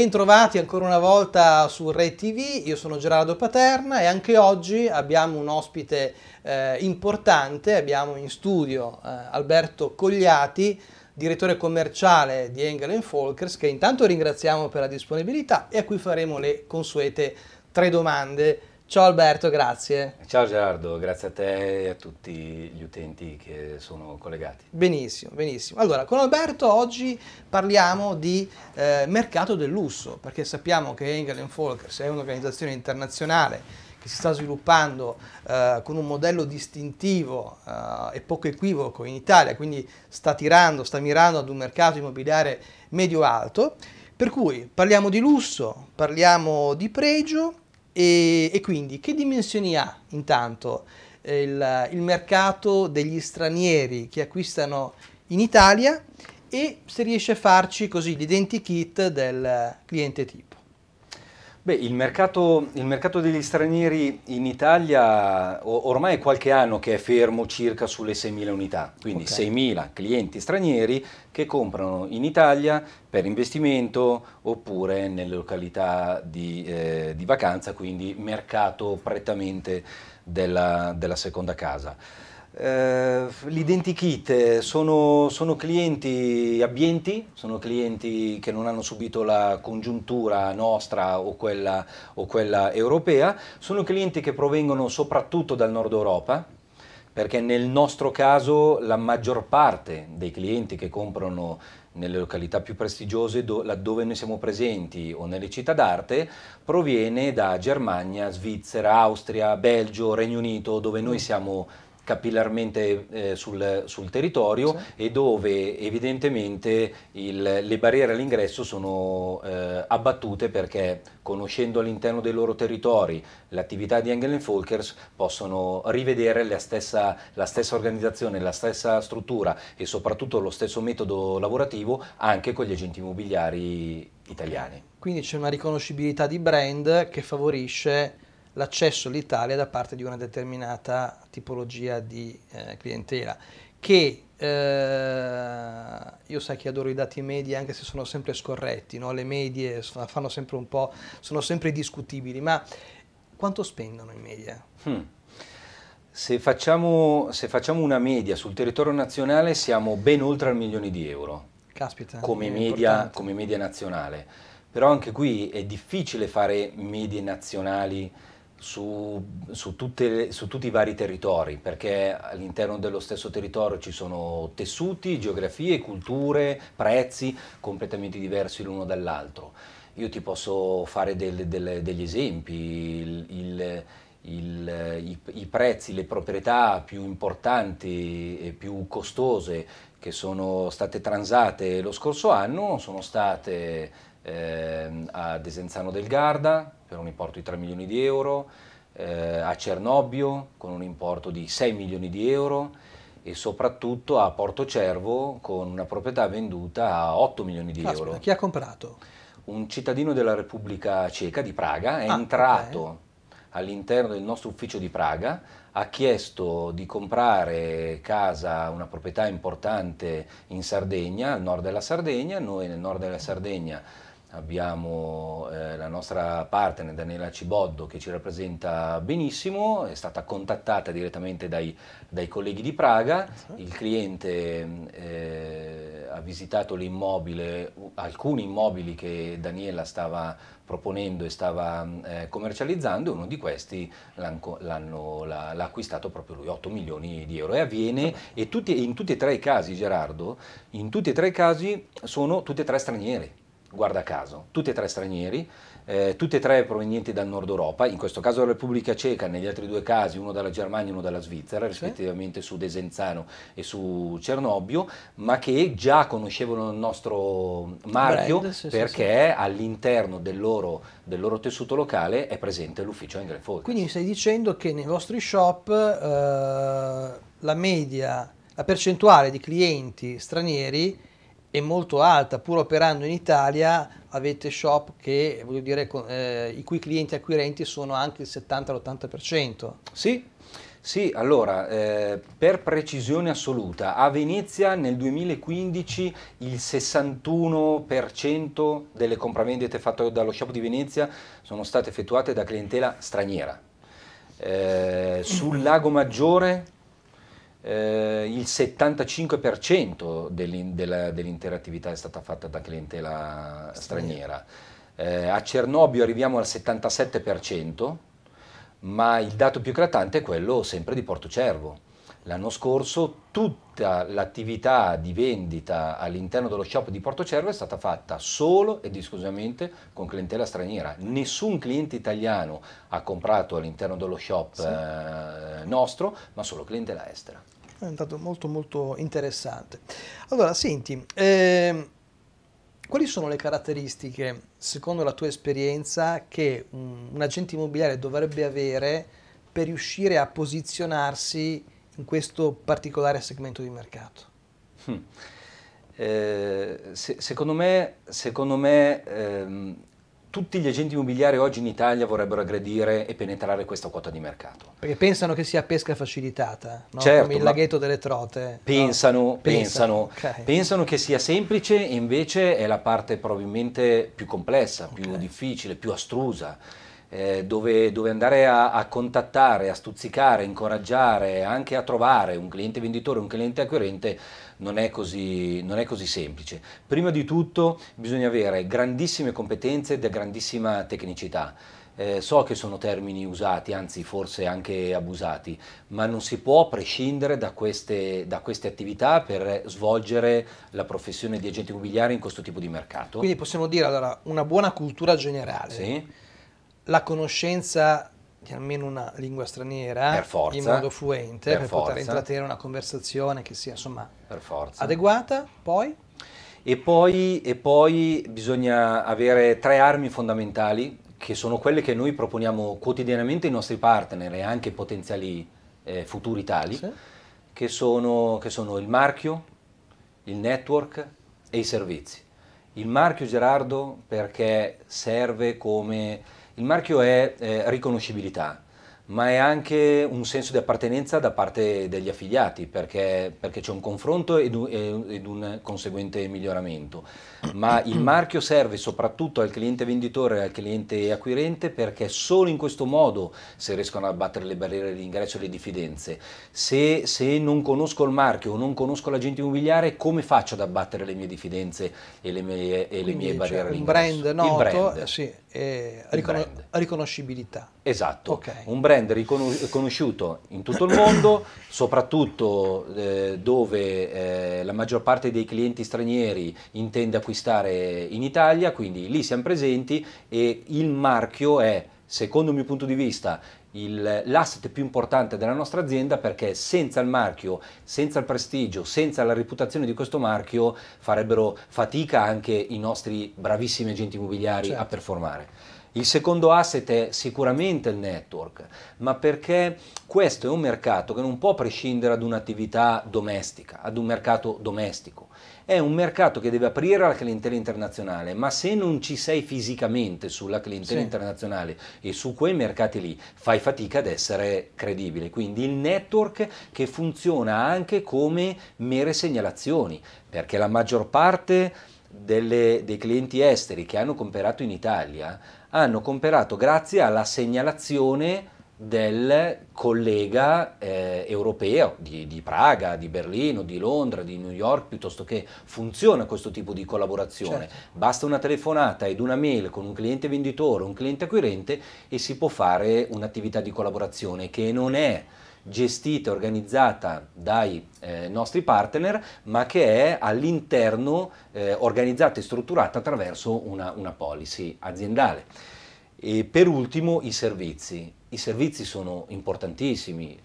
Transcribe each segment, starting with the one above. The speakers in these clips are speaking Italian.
Bentrovati ancora una volta su Ray TV, io sono Gerardo Paterna e anche oggi abbiamo un ospite eh, importante, abbiamo in studio eh, Alberto Cogliati, direttore commerciale di Engel Folkers, che intanto ringraziamo per la disponibilità e a cui faremo le consuete tre domande Ciao Alberto, grazie. Ciao Gerardo, grazie a te e a tutti gli utenti che sono collegati. Benissimo, benissimo. Allora, con Alberto oggi parliamo di eh, mercato del lusso, perché sappiamo che Engel Folkers è un'organizzazione internazionale che si sta sviluppando eh, con un modello distintivo eh, e poco equivoco in Italia, quindi sta tirando, sta mirando ad un mercato immobiliare medio-alto, per cui parliamo di lusso, parliamo di pregio, e, e quindi che dimensioni ha intanto il, il mercato degli stranieri che acquistano in Italia e se riesce a farci così l'identikit del cliente tipo? Beh, il mercato, il mercato, degli stranieri in Italia ormai è qualche anno che è fermo circa sulle 6.000 unità, quindi okay. 6.000 clienti stranieri che comprano in Italia per investimento oppure nelle località di, eh, di vacanza, quindi mercato prettamente della, della seconda casa. Eh, l'identikit sono, sono, clienti abbienti, sono clienti che non hanno subito la congiuntura nostra o quella, o quella europea, sono clienti che provengono soprattutto dal nord Europa, perché nel nostro caso la maggior parte dei clienti che comprano nelle località più prestigiose do, laddove noi siamo presenti o nelle città d'arte proviene da Germania, Svizzera, Austria, Belgio, Regno Unito, dove noi siamo presenti capillarmente eh, sul, sul, territorio sì. e dove evidentemente il, le barriere all'ingresso sono eh, abbattute perché conoscendo all'interno dei loro territori l'attività di Engel Folkers possono rivedere la stessa, la stessa organizzazione, la stessa struttura e soprattutto lo stesso metodo lavorativo anche con gli agenti immobiliari italiani. Quindi c'è una riconoscibilità di brand che favorisce l'accesso all'Italia da parte di una determinata tipologia di eh, clientela che eh, io sai che adoro i dati medi anche se sono sempre scorretti, no? le medie fanno sempre un po', sono sempre discutibili, ma quanto spendono in media? Hmm. Se, facciamo, se facciamo una media sul territorio nazionale siamo ben oltre al milione di euro. Caspita, come, media, come media nazionale. Però anche qui è difficile fare medie nazionali su, su, tutte, su, tutti i vari territori, perché all'interno dello stesso territorio ci sono tessuti, geografie, culture, prezzi completamente diversi l'uno dall'altro. Io ti posso fare del, del, degli esempi, il, il, il, i, i, prezzi, le proprietà più importanti e più costose che sono state transate lo scorso anno sono state eh, a Desenzano del Garda, per un importo di 3 milioni di euro, eh, a Cernobbio con un importo di 6 milioni di euro e soprattutto a Porto Cervo con una proprietà venduta a 8 milioni di Caspita, euro. Chi ha comprato? Un cittadino della Repubblica Ceca di Praga è ah, entrato okay. all'interno del nostro ufficio di Praga, ha chiesto di comprare casa, una proprietà importante in Sardegna, al nord della Sardegna, noi nel nord della Sardegna abbiamo eh, la nostra partner Daniela Ciboddo che ci rappresenta benissimo, è stata contattata direttamente dai, dai colleghi di Praga, il cliente eh, ha visitato l'immobile, alcuni immobili che Daniela stava proponendo e stava eh, commercializzando, uno di questi l'ha acquistato proprio lui, 8 milioni di euro. E avviene, e tutti, in tutti e tre i casi Gerardo, in tutti e tre i casi sono tutti e tre stranieri guarda caso, tutti e tre stranieri, eh, tutti e tre provenienti dal nord Europa, in questo caso dalla Repubblica Ceca, negli altri due casi uno dalla Germania e uno dalla Svizzera, rispettivamente su Desenzano e su Cernobbio, ma che già conoscevano il nostro marchio Brand, sì, perché sì, sì. all'interno del loro, del loro, tessuto locale è presente l'ufficio Angel Folk. Quindi mi stai dicendo che nei vostri shop eh, la media, la percentuale di clienti stranieri è molto alta, pur operando in Italia avete shop che, voglio dire, eh, i cui clienti acquirenti sono anche il 70-80%. Sì, sì, allora, eh, per precisione assoluta, a Venezia nel 2015 il 61% delle compravendite fatte dallo shop di Venezia sono state effettuate da clientela straniera. Eh, sul Lago Maggiore eh, il 75% dell'in, della, dell'intera attività è stata fatta da clientela straniera. Eh, a Cernobio arriviamo al 77%, ma il dato più eclatante è quello sempre di Porto Cervo l'anno scorso tutta l'attività di vendita all'interno dello shop di Porto Cervo è stata fatta solo ed esclusivamente con clientela straniera. Nessun cliente italiano ha comprato all'interno dello shop sì. eh, nostro, ma solo clientela estera. È stato molto molto interessante. Allora, senti, eh, quali sono le caratteristiche, secondo la tua esperienza, che un, un agente immobiliare dovrebbe avere per riuscire a posizionarsi in questo particolare segmento di mercato? Hmm. Eh, se, secondo me, secondo me ehm, tutti gli agenti immobiliari oggi in Italia vorrebbero aggredire e penetrare questa quota di mercato. Perché pensano che sia pesca facilitata, no? certo, come il laghetto delle trote. Pensano, no? pensano, pensano, okay. pensano, che sia semplice e invece è la parte probabilmente più complessa, okay. più difficile, più astrusa eh, dove, dove, andare a, a, contattare, a stuzzicare, incoraggiare, anche a trovare un cliente venditore, un cliente acquirente, non è, così, non è così semplice. Prima di tutto bisogna avere grandissime competenze e grandissima tecnicità. Eh, so che sono termini usati, anzi forse anche abusati, ma non si può prescindere da queste, da queste, attività per svolgere la professione di agente immobiliare in questo tipo di mercato. Quindi possiamo dire allora una buona cultura generale. Sì la conoscenza di almeno una lingua straniera forza, in modo fluente per, per poter intrattenere una conversazione che sia insomma adeguata. Poi? E, poi? e poi bisogna avere tre armi fondamentali che sono quelle che noi proponiamo quotidianamente ai nostri partner e anche potenziali eh, futuri tali, sì. che, sono, che sono il marchio, il network e i servizi. Il marchio Gerardo perché serve come il marchio è eh, riconoscibilità, ma è anche un senso di appartenenza da parte degli affiliati, perché, perché c'è un confronto ed un, ed un, conseguente miglioramento. Ma il marchio serve soprattutto al cliente venditore e al cliente acquirente perché solo in questo modo si riescono a battere le barriere di ingresso e le diffidenze. Se, se non conosco il marchio o non conosco l'agente immobiliare, come faccio ad abbattere le mie diffidenze e le mie, e le mie barriere di ingresso? Un brand noto, brand, sì, eh, riconos- riconoscibilità. Esatto, okay. un brand riconosciuto in tutto il mondo, soprattutto eh, dove eh, la maggior parte dei clienti stranieri intende acquistare in Italia, quindi lì siamo presenti e il marchio è, secondo il mio punto di vista, il, l'asset più importante della nostra azienda perché senza il marchio, senza il prestigio, senza la reputazione di questo marchio farebbero fatica anche i nostri bravissimi agenti immobiliari certo. a performare. Il secondo asset è sicuramente il network, ma perché questo è un mercato che non può prescindere ad un'attività domestica, ad un mercato domestico. È un mercato che deve aprire alla clientela internazionale, ma se non ci sei fisicamente sulla clientela sì. internazionale e su quei mercati lì, fai fatica ad essere credibile. Quindi il network che funziona anche come mere segnalazioni, perché la maggior parte delle, dei clienti esteri che hanno comperato in Italia hanno comperato grazie alla segnalazione del collega eh, europeo di, di, Praga, di Berlino, di Londra, di New York, piuttosto che funziona questo tipo di collaborazione. Certo. Basta una telefonata ed una mail con un cliente venditore, un cliente acquirente e si può fare un'attività di collaborazione che non è gestita, organizzata dai eh, nostri partner, ma che è all'interno eh, organizzata e strutturata attraverso una, una policy aziendale. E per ultimo i servizi. I servizi sono importantissimi,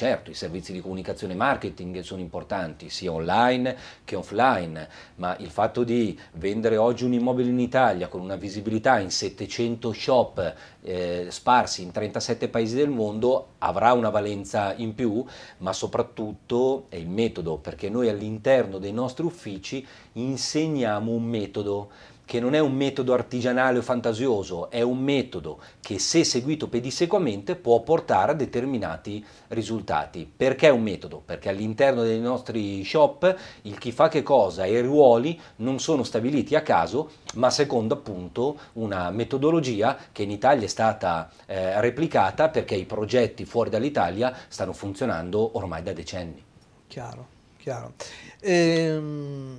Certo, i servizi di comunicazione e marketing sono importanti, sia online che offline, ma il fatto di vendere oggi un immobile in Italia con una visibilità in 700 shop eh, sparsi in 37 paesi del mondo avrà una valenza in più, ma soprattutto è il metodo, perché noi all'interno dei nostri uffici insegniamo un metodo che non è un metodo artigianale o fantasioso, è un metodo che se seguito pedissequamente può portare a determinati risultati. Perché un metodo? Perché all'interno dei nostri shop il chi fa che cosa e i ruoli non sono stabiliti a caso, ma secondo appunto una metodologia che in Italia è stata eh, replicata perché i progetti fuori dall'Italia stanno funzionando ormai da decenni. Chiaro, chiaro. Ehm,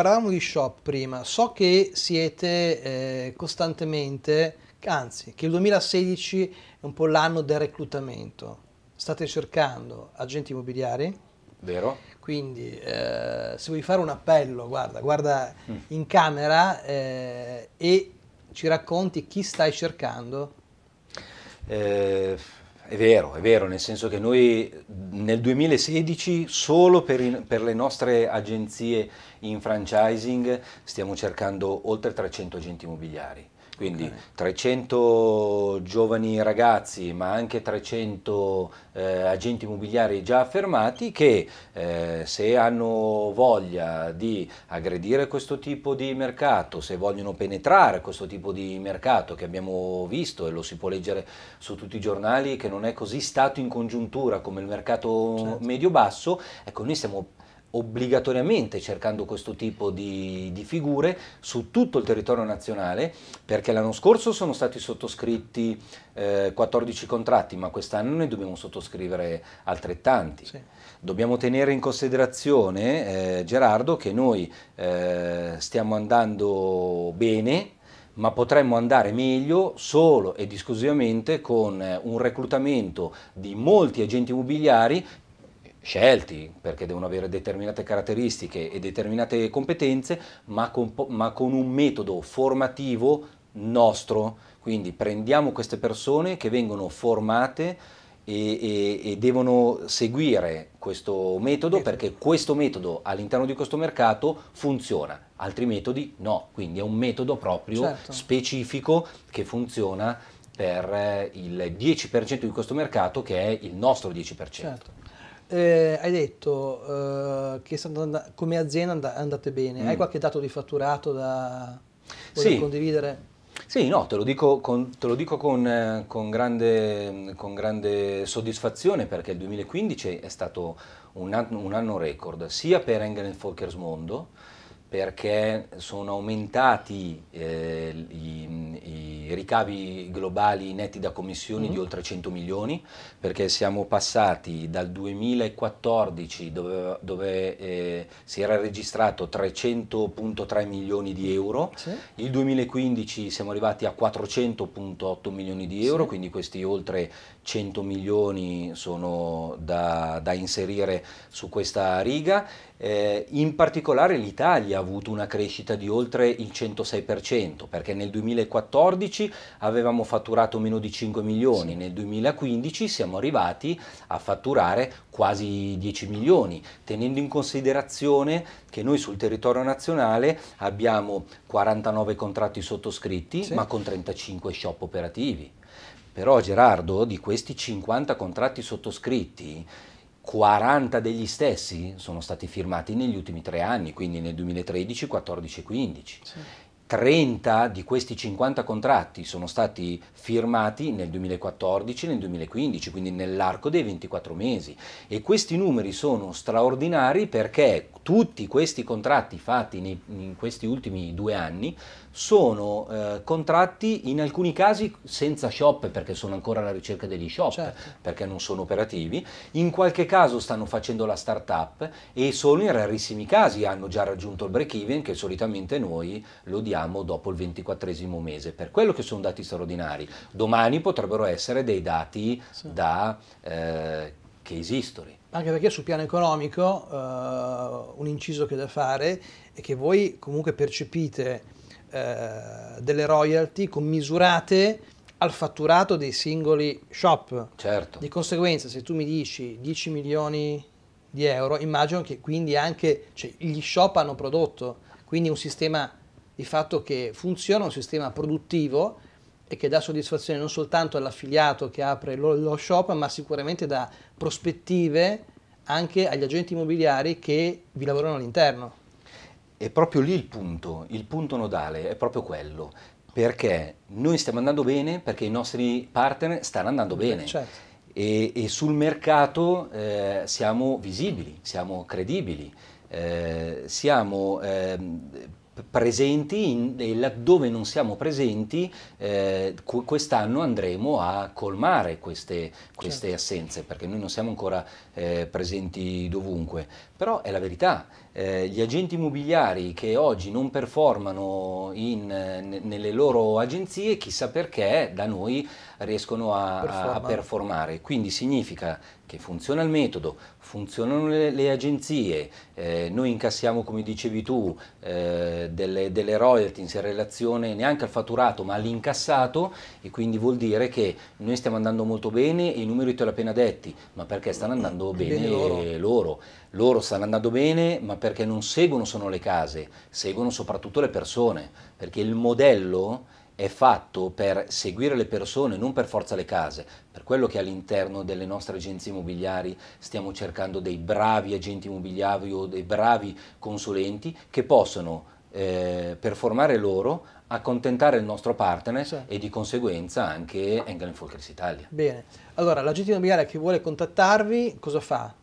parlavamo di shop prima, so che siete eh, costantemente, anzi che il 2016 è un po' l'anno del reclutamento, state cercando agenti immobiliari. Vero. Quindi eh, se vuoi fare un appello, guarda, guarda mm. in camera eh, e ci racconti chi stai cercando. Eh, è vero, è vero, nel senso che noi nel 2016 solo per, in, per, le nostre agenzie in franchising stiamo cercando oltre 300 agenti immobiliari. Quindi okay. 300 giovani ragazzi, ma anche 300 eh, agenti immobiliari già affermati che eh, se hanno voglia di aggredire questo tipo di mercato, se vogliono penetrare questo tipo di mercato che abbiamo visto e lo si può leggere su tutti i giornali che non è così stato in congiuntura come il mercato certo. medio-basso, ecco noi stiamo obbligatoriamente cercando questo tipo di, di, figure su tutto il territorio nazionale perché l'anno scorso sono stati sottoscritti eh, 14 contratti ma quest'anno ne dobbiamo sottoscrivere altrettanti. Sì. Dobbiamo tenere in considerazione eh, Gerardo che noi eh, stiamo andando bene ma potremmo andare meglio solo ed esclusivamente con eh, un reclutamento di molti agenti immobiliari scelti perché devono avere determinate caratteristiche e determinate competenze, ma con, ma con un metodo formativo nostro. Quindi prendiamo queste persone che vengono formate e, e, e, devono seguire questo metodo perché questo metodo all'interno di questo mercato funziona, altri metodi no, quindi è un metodo proprio certo. specifico che funziona per eh, il 10% di questo mercato che è il nostro 10%. Certo eh, hai detto eh, che and- come azienda andate bene, mm. hai qualche dato di fatturato da sì. condividere? Sì, no, te lo dico con, lo dico con, eh, con, grande, con grande, soddisfazione perché il 2015 è stato un anno, un anno record sia per Engel Folkers Mondo perché sono aumentati eh, i, i ricavi globali netti da commissioni mm di oltre 100 milioni, perché siamo passati dal 2014 dove, dove eh, si era registrato 300.3 milioni di euro, sì. il 2015 siamo arrivati a 400.8 milioni di euro, sì. quindi questi oltre 100 milioni sono da, da inserire su questa riga. Eh, in particolare l'Italia ha avuto una crescita di oltre il 106% perché nel 2014 avevamo fatturato meno di 5 milioni, sì. nel 2015 siamo arrivati a fatturare quasi 10 milioni, tenendo in considerazione che noi sul territorio nazionale abbiamo 49 contratti sottoscritti sì. ma con 35 shop operativi. Però Gerardo, di questi 50 contratti sottoscritti, 40 degli stessi sono stati firmati negli ultimi tre anni, quindi nel 2013, 2014 e 2015. Sì. 30 di questi 50 contratti sono stati firmati nel 2014 e nel 2015, quindi nell'arco dei 24 mesi. E questi numeri sono straordinari perché tutti questi contratti fatti nei, in questi ultimi due anni sono eh, contratti in alcuni casi senza shop perché sono ancora alla ricerca degli shop certo. perché non sono operativi, in qualche caso stanno facendo la startup e solo in rarissimi casi hanno già raggiunto il break even che solitamente noi lo diamo dopo il ventiquattresimo mese, per quello che sono dati straordinari, domani potrebbero essere dei dati sì. da eh, case Anche perché sul piano economico eh, un inciso che da fare è che voi comunque percepite eh, delle royalty commisurate al fatturato dei singoli shop. Certo. Di conseguenza, se tu mi dici 10 milioni di euro, immagino che quindi anche cioè, gli shop hanno prodotto, quindi un sistema di fatto che funziona, un sistema produttivo e che dà soddisfazione non soltanto all'affiliato che apre lo, lo shop, ma sicuramente dà prospettive anche agli agenti immobiliari che vi lavorano all'interno è proprio lì il punto, il punto nodale è proprio quello, perché noi stiamo andando bene perché i nostri partner stanno andando bene. Certo. E, e, sul mercato eh, siamo visibili, siamo credibili, eh, siamo eh, presenti in, e laddove non siamo presenti eh, quest'anno andremo a colmare queste, queste certo. assenze perché noi non siamo ancora eh, presenti dovunque, però è la verità. Eh, gli agenti immobiliari che oggi non performano in, nelle loro agenzie, chissà perché da noi riescono a, Performa. a performare. Quindi significa che funziona il metodo, funzionano le, le agenzie, eh, noi incassiamo, come dicevi tu, eh, delle, delle royalties in relazione neanche al fatturato ma all'incassato e quindi vuol dire che noi stiamo andando molto bene e i numeri te l'ho appena detti, ma perché stanno andando bene, bene loro. loro loro stanno andando bene, ma perché non seguono solo le case, seguono soprattutto le persone, perché il modello è fatto per seguire le persone, non per forza le case. Per quello che all'interno delle nostre agenzie immobiliari stiamo cercando dei bravi agenti immobiliari o dei bravi consulenti che possono eh, performare loro accontentare il nostro partner sì. e di conseguenza anche Engel Folkers Italia. Bene, allora l'agente immobiliare che vuole contattarvi cosa fa?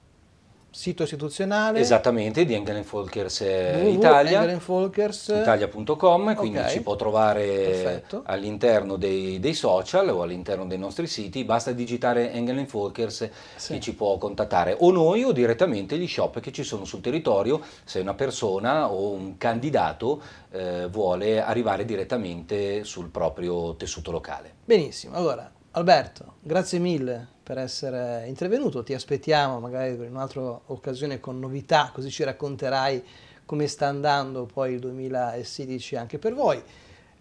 sito istituzionale. Esattamente, di eh, Folkers Italia. Engelenfolkers. Italia.com, quindi okay. ci può trovare Perfetto. all'interno dei, dei, social o all'interno dei nostri siti, basta digitare Engelenfolkers sì. e ci può contattare o noi o direttamente gli shop che ci sono sul territorio se una persona o un candidato eh, vuole arrivare direttamente sul proprio tessuto locale. Benissimo, allora Alberto, grazie mille per essere intervenuto. Ti aspettiamo magari per un'altra occasione con novità, così ci racconterai come sta andando poi il 2016 anche per voi.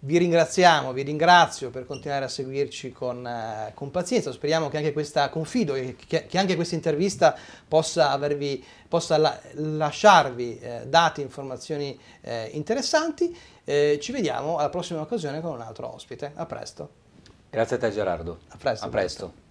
Vi ringraziamo, vi ringrazio per continuare a seguirci con, eh, con pazienza. Speriamo che anche questa, confido che, che anche questa intervista possa, avervi, possa la, lasciarvi eh, dati, informazioni eh, interessanti. Eh, ci vediamo alla prossima occasione con un altro ospite. A presto. Grazie a te Gerardo. A presto. A presto.